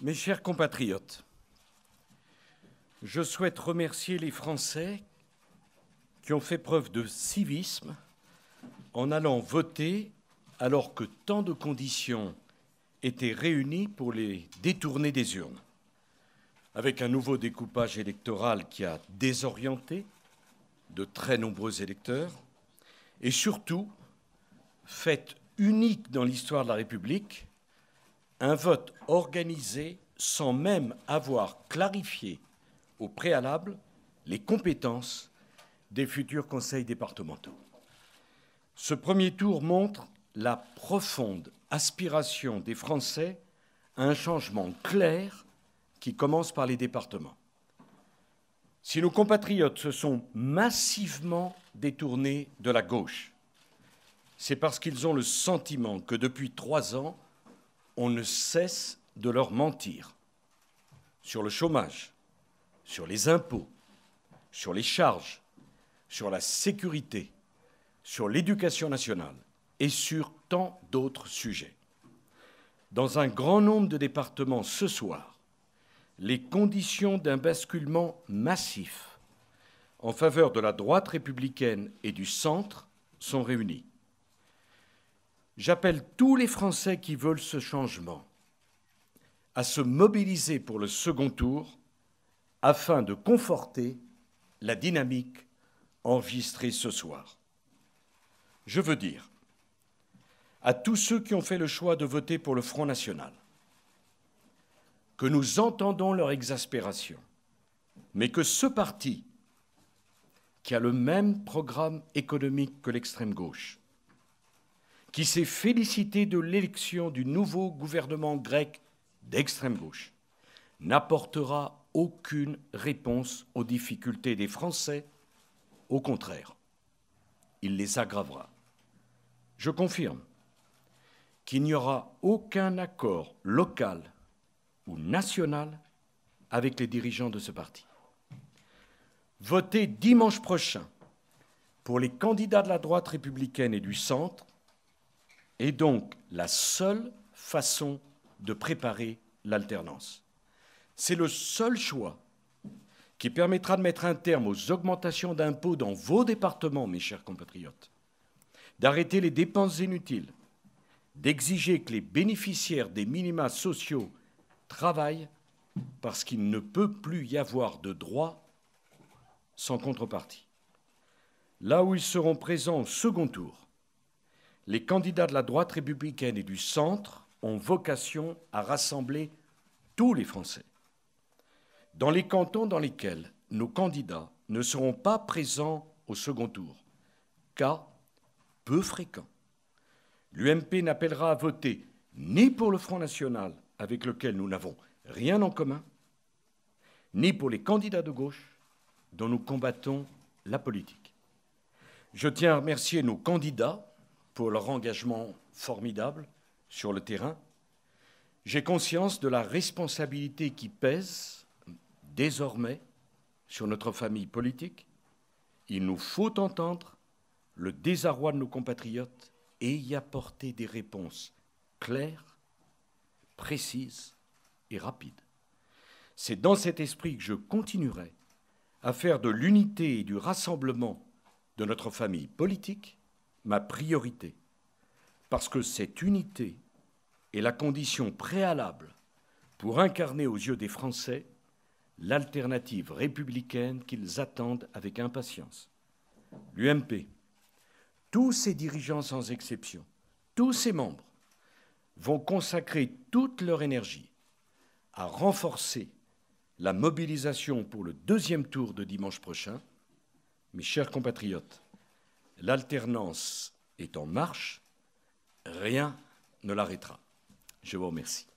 Mes chers compatriotes, je souhaite remercier les Français qui ont fait preuve de civisme en allant voter alors que tant de conditions étaient réunies pour les détourner des urnes. Avec un nouveau découpage électoral qui a désorienté de très nombreux électeurs, et surtout, fait unique dans l'histoire de la République, un vote organisé sans même avoir clarifié au préalable les compétences des futurs conseils départementaux. Ce premier tour montre la profonde aspiration des Français à un changement clair qui commence par les départements. Si nos compatriotes se sont massivement détournés de la gauche, c'est parce qu'ils ont le sentiment que depuis trois ans, on ne cesse de leur mentir sur le chômage, sur les impôts, sur les charges, sur la sécurité, sur l'éducation nationale et sur tant d'autres sujets. Dans un grand nombre de départements ce soir, les conditions d'un basculement massif en faveur de la droite républicaine et du centre sont réunies. J'appelle tous les Français qui veulent ce changement à se mobiliser pour le second tour afin de conforter la dynamique enregistrée ce soir. Je veux dire à tous ceux qui ont fait le choix de voter pour le Front National que nous entendons leur exaspération, mais que ce parti, qui a le même programme économique que l'extrême gauche, qui s'est félicité de l'élection du nouveau gouvernement grec d'extrême gauche, n'apportera aucune réponse aux difficultés des Français. Au contraire, il les aggravera. Je confirme qu'il n'y aura aucun accord local ou national avec les dirigeants de ce parti. Votez dimanche prochain pour les candidats de la droite républicaine et du centre est donc la seule façon de préparer l'alternance. C'est le seul choix qui permettra de mettre un terme aux augmentations d'impôts dans vos départements, mes chers compatriotes, d'arrêter les dépenses inutiles, d'exiger que les bénéficiaires des minima sociaux travaillent parce qu'il ne peut plus y avoir de droit sans contrepartie. Là où ils seront présents au second tour, les candidats de la droite républicaine et du centre ont vocation à rassembler tous les Français. Dans les cantons dans lesquels nos candidats ne seront pas présents au second tour, cas peu fréquent, l'UMP n'appellera à voter ni pour le Front National, avec lequel nous n'avons rien en commun, ni pour les candidats de gauche dont nous combattons la politique. Je tiens à remercier nos candidats pour leur engagement formidable sur le terrain. J'ai conscience de la responsabilité qui pèse désormais sur notre famille politique. Il nous faut entendre le désarroi de nos compatriotes et y apporter des réponses claires, précises et rapides. C'est dans cet esprit que je continuerai à faire de l'unité et du rassemblement de notre famille politique ma priorité, parce que cette unité est la condition préalable pour incarner aux yeux des Français l'alternative républicaine qu'ils attendent avec impatience. L'UMP, tous ses dirigeants sans exception, tous ses membres, vont consacrer toute leur énergie à renforcer la mobilisation pour le deuxième tour de dimanche prochain. Mes chers compatriotes, L'alternance est en marche, rien ne l'arrêtera. Je vous remercie.